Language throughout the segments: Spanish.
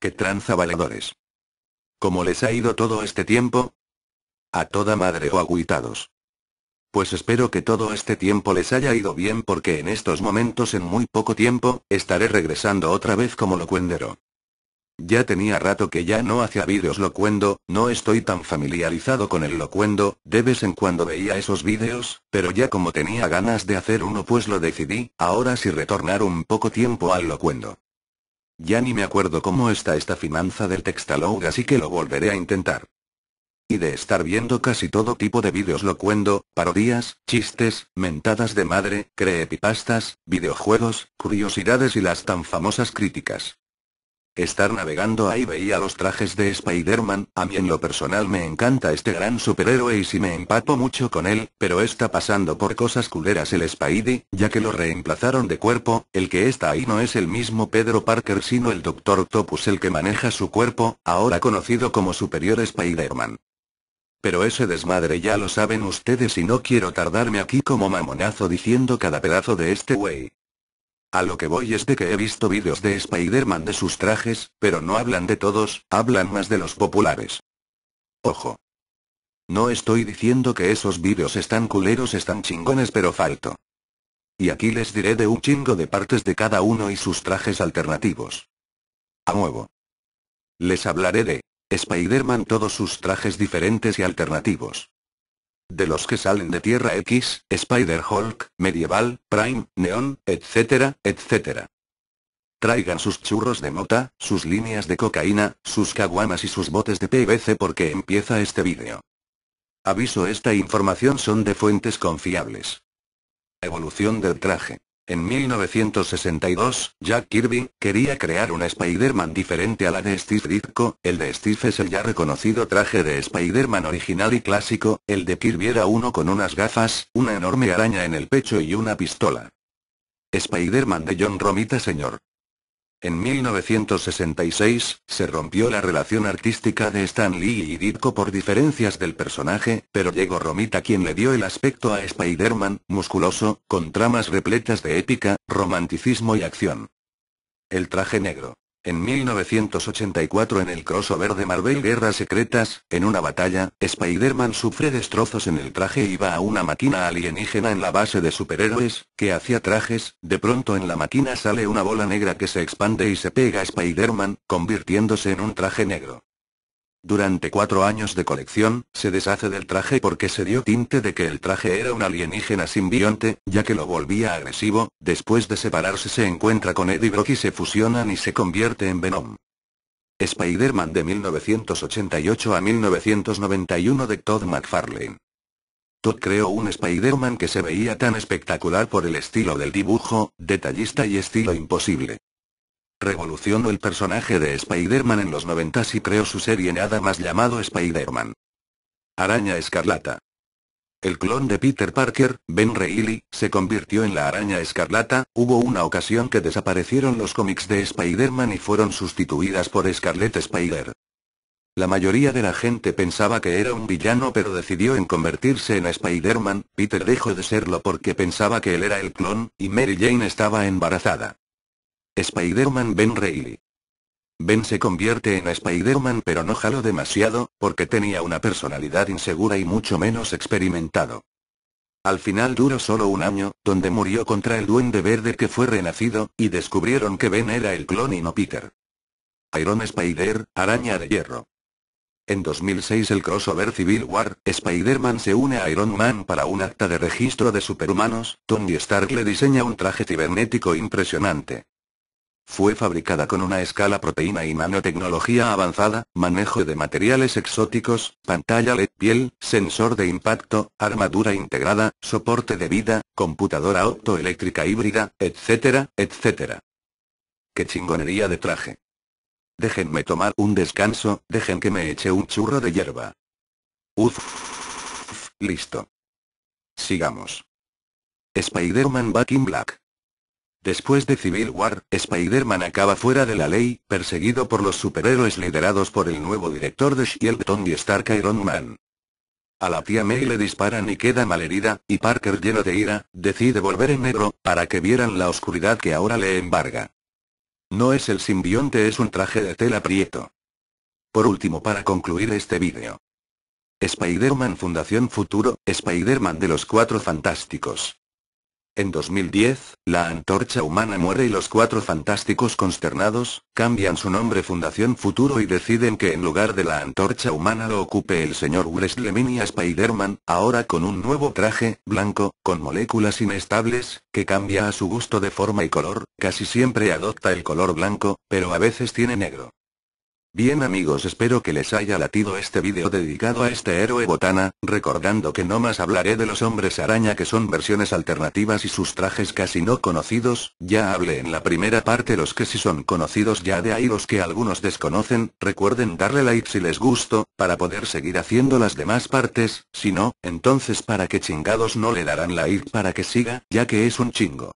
¡Qué tranza valedores! ¿Cómo les ha ido todo este tiempo? A toda madre o aguitados. Pues espero que todo este tiempo les haya ido bien porque en estos momentos en muy poco tiempo, estaré regresando otra vez como locuendero. Ya tenía rato que ya no hacía vídeos locuendo, no estoy tan familiarizado con el locuendo, de vez en cuando veía esos vídeos, pero ya como tenía ganas de hacer uno pues lo decidí, ahora sí retornar un poco tiempo al locuendo. Ya ni me acuerdo cómo está esta finanza del textalogue así que lo volveré a intentar. Y de estar viendo casi todo tipo de vídeos locuendo, parodías, chistes, mentadas de madre, creepypastas, videojuegos, curiosidades y las tan famosas críticas. Estar navegando ahí veía los trajes de Spider-Man, a mí en lo personal me encanta este gran superhéroe y si me empapo mucho con él, pero está pasando por cosas culeras el Spidey, ya que lo reemplazaron de cuerpo, el que está ahí no es el mismo Pedro Parker sino el Dr. Octopus el que maneja su cuerpo, ahora conocido como Superior Spider-Man. Pero ese desmadre ya lo saben ustedes y no quiero tardarme aquí como mamonazo diciendo cada pedazo de este wey. A lo que voy es de que he visto vídeos de Spider-Man de sus trajes, pero no hablan de todos, hablan más de los populares. Ojo. No estoy diciendo que esos vídeos están culeros, están chingones, pero falto. Y aquí les diré de un chingo de partes de cada uno y sus trajes alternativos. A nuevo. Les hablaré de Spider-Man todos sus trajes diferentes y alternativos de los que salen de Tierra X, Spider-Hulk, Medieval, Prime, Neon, etcétera, etc. Traigan sus churros de mota, sus líneas de cocaína, sus caguamas y sus botes de PVC porque empieza este vídeo. Aviso esta información son de fuentes confiables. Evolución del traje. En 1962, Jack Kirby quería crear un Spider-Man diferente a la de Steve Ditko, el de Steve es el ya reconocido traje de Spider-Man original y clásico, el de Kirby era uno con unas gafas, una enorme araña en el pecho y una pistola. Spider-Man de John Romita Sr. En 1966, se rompió la relación artística de Stan Lee y Ditko por diferencias del personaje, pero llegó Romita quien le dio el aspecto a Spider-Man, musculoso, con tramas repletas de épica, romanticismo y acción. El traje negro. En 1984 en el crossover de Marvel Guerras Secretas, en una batalla, Spider-Man sufre destrozos en el traje y va a una máquina alienígena en la base de superhéroes, que hacía trajes, de pronto en la máquina sale una bola negra que se expande y se pega a Spider-Man, convirtiéndose en un traje negro. Durante cuatro años de colección, se deshace del traje porque se dio tinte de que el traje era un alienígena simbionte, ya que lo volvía agresivo, después de separarse se encuentra con Eddie Brock y se fusionan y se convierte en Venom. Spider-Man de 1988 a 1991 de Todd McFarlane. Todd creó un Spider-Man que se veía tan espectacular por el estilo del dibujo, detallista y estilo imposible. Revolucionó el personaje de Spider-Man en los 90 y creó su serie nada más llamado Spider-Man. Araña Escarlata. El clon de Peter Parker, Ben Reilly, se convirtió en la araña escarlata, hubo una ocasión que desaparecieron los cómics de Spider-Man y fueron sustituidas por Scarlet Spider. La mayoría de la gente pensaba que era un villano pero decidió en convertirse en Spider-Man, Peter dejó de serlo porque pensaba que él era el clon, y Mary Jane estaba embarazada. Spider-Man Ben Reilly. Ben se convierte en Spider-Man pero no jalo demasiado, porque tenía una personalidad insegura y mucho menos experimentado. Al final duró solo un año, donde murió contra el duende verde que fue renacido, y descubrieron que Ben era el clon y no Peter. Iron Spider, araña de hierro. En 2006 el crossover Civil War, Spider-Man se une a Iron Man para un acta de registro de superhumanos, Tony Stark le diseña un traje cibernético impresionante. Fue fabricada con una escala proteína y nanotecnología avanzada, manejo de materiales exóticos, pantalla LED, piel, sensor de impacto, armadura integrada, soporte de vida, computadora optoeléctrica híbrida, etcétera, etcétera. ¡Qué chingonería de traje! Déjenme tomar un descanso, dejen que me eche un churro de hierba. Uff, listo. Sigamos. Spider-Man Back in Black. Después de Civil War, Spider-Man acaba fuera de la ley, perseguido por los superhéroes liderados por el nuevo director de S.H.I.E.L.D. y Stark Iron Man. A la tía May le disparan y queda malherida, y Parker lleno de ira, decide volver en negro, para que vieran la oscuridad que ahora le embarga. No es el simbionte es un traje de tela prieto. Por último para concluir este vídeo. Spider-Man Fundación Futuro, Spider-Man de los Cuatro Fantásticos. En 2010, la antorcha humana muere y los cuatro fantásticos consternados, cambian su nombre Fundación Futuro y deciden que en lugar de la antorcha humana lo ocupe el señor a Spider-Man, ahora con un nuevo traje, blanco, con moléculas inestables, que cambia a su gusto de forma y color, casi siempre adopta el color blanco, pero a veces tiene negro. Bien amigos espero que les haya latido este vídeo dedicado a este héroe botana, recordando que no más hablaré de los hombres araña que son versiones alternativas y sus trajes casi no conocidos, ya hablé en la primera parte los que sí son conocidos ya de ahí los que algunos desconocen, recuerden darle like si les gustó, para poder seguir haciendo las demás partes, si no, entonces para que chingados no le darán like para que siga, ya que es un chingo.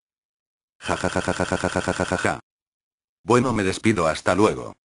ja ja ja ja Bueno me despido hasta luego.